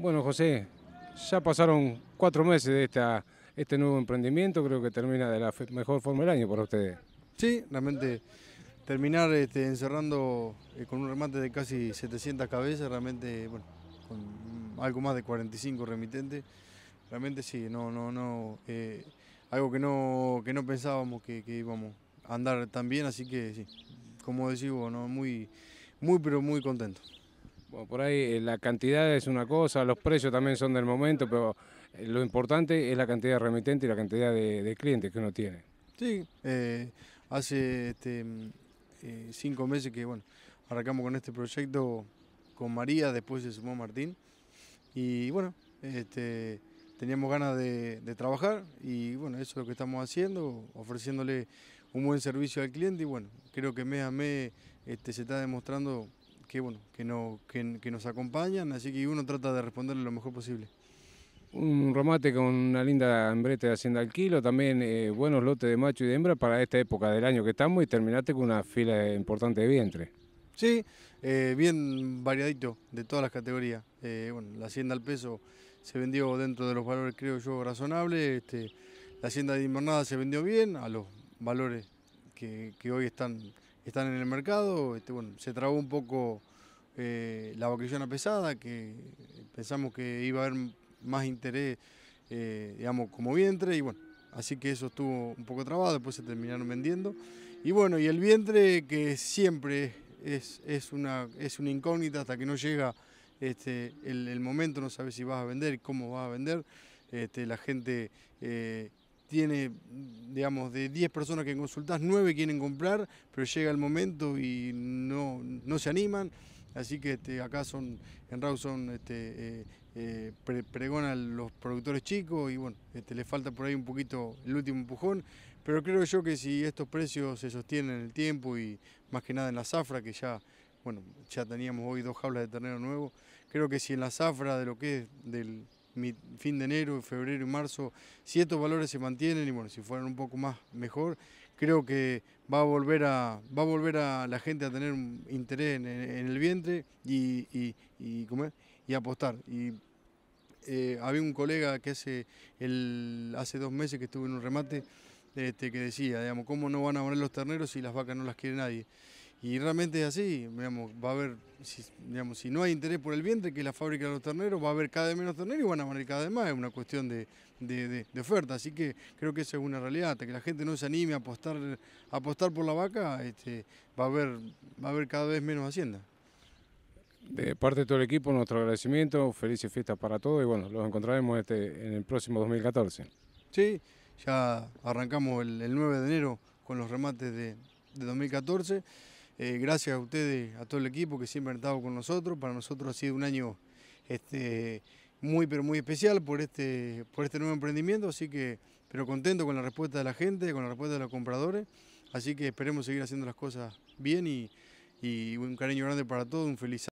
Bueno, José, ya pasaron cuatro meses de esta, este nuevo emprendimiento, creo que termina de la mejor forma del año para ustedes. Sí, realmente terminar este, encerrando eh, con un remate de casi 700 cabezas, realmente, bueno, con algo más de 45 remitentes, realmente sí, no, no, no, eh, algo que no, que no pensábamos que, íbamos a andar tan bien, así que sí, como decimos ¿no? muy, muy, pero muy contento por ahí eh, la cantidad es una cosa, los precios también son del momento, pero eh, lo importante es la cantidad de remitente y la cantidad de, clientes que uno tiene. Sí, eh, hace este, mm, cinco meses que bueno, arrancamos con este proyecto con María, después se sumó Martín. Y bueno, este, teníamos ganas de, trabajar y bueno, eso es lo que estamos haciendo, ofreciéndole un buen servicio al cliente y bueno, creo que mes a mes este, se está demostrando que bueno, que, no, que, nos acompañan, así que uno trata de responderle lo mejor posible. Un romate con una linda hembrete de hacienda al kilo, también eh, buenos lotes de macho y de hembra para esta época del año que estamos y terminaste con una fila importante de vientre. Sí, eh, bien variadito de todas las categorías. Eh, la hacienda al peso se vendió dentro de los valores, creo yo, razonables. Este, la hacienda de invernada se vendió bien a los valores que, que hoy están están en el mercado. Este, bueno, se trabó un poco eh, la boquillona pesada, que pensamos que iba a haber más interés, eh, digamos, como vientre, y bueno, así que eso estuvo un poco trabado, después se terminaron vendiendo. Y bueno, y el vientre que siempre es, una, es una incógnita hasta que no llega este, el, momento, no sabes si vas a vender, y cómo vas a vender. Este, la gente eh, tiene, mm, digamos, de 10 personas que consultás, 9 quieren comprar, pero llega el momento y no, no se animan. Así que este, acá son, en Rawson este, eh, eh, pregonan los productores chicos y bueno, este, les falta por ahí un poquito el último empujón. Pero creo yo que si estos precios se sostienen en el tiempo y más que nada en la zafra, que ya, bueno, ya teníamos hoy dos jaulas de ternero nuevo, creo que si en la zafra de lo que es del, fin de enero, febrero y marzo, si estos valores se mantienen y bueno, si fueran un poco más mejor, creo que va a volver a, va a, volver a la gente a tener interés en, el vientre y, y, comer, y apostar. Y, eh, había un colega que hace, el, hace dos meses que estuvo en un remate este, que decía, digamos, ¿cómo no van a morir los terneros si las vacas no las quiere nadie? Y realmente es así, va a haber, si, digamos, si no hay interés por el vientre, que es la fábrica de los terneros, va a haber cada vez menos terneros y van a morir cada vez más, es una cuestión de, oferta, así que creo que esa es una realidad, hasta que la gente no se anime a apostar, a apostar por la vaca, este, va, a haber, va a haber cada vez menos hacienda. De parte de todo el equipo, nuestro agradecimiento, felices fiestas para todos y bueno, los encontraremos este, en el próximo 2014. Sí, ya arrancamos el, 9 de enero con los remates de 2014. Eh, gracias a ustedes, a todo el equipo que siempre han estado con nosotros. Para nosotros ha sido un año este, muy, pero muy especial por este, por este nuevo emprendimiento. Así que, pero contento con la respuesta de la gente, con la respuesta de los compradores. Así que esperemos seguir haciendo las cosas bien y, y un cariño grande para todos, un feliz año.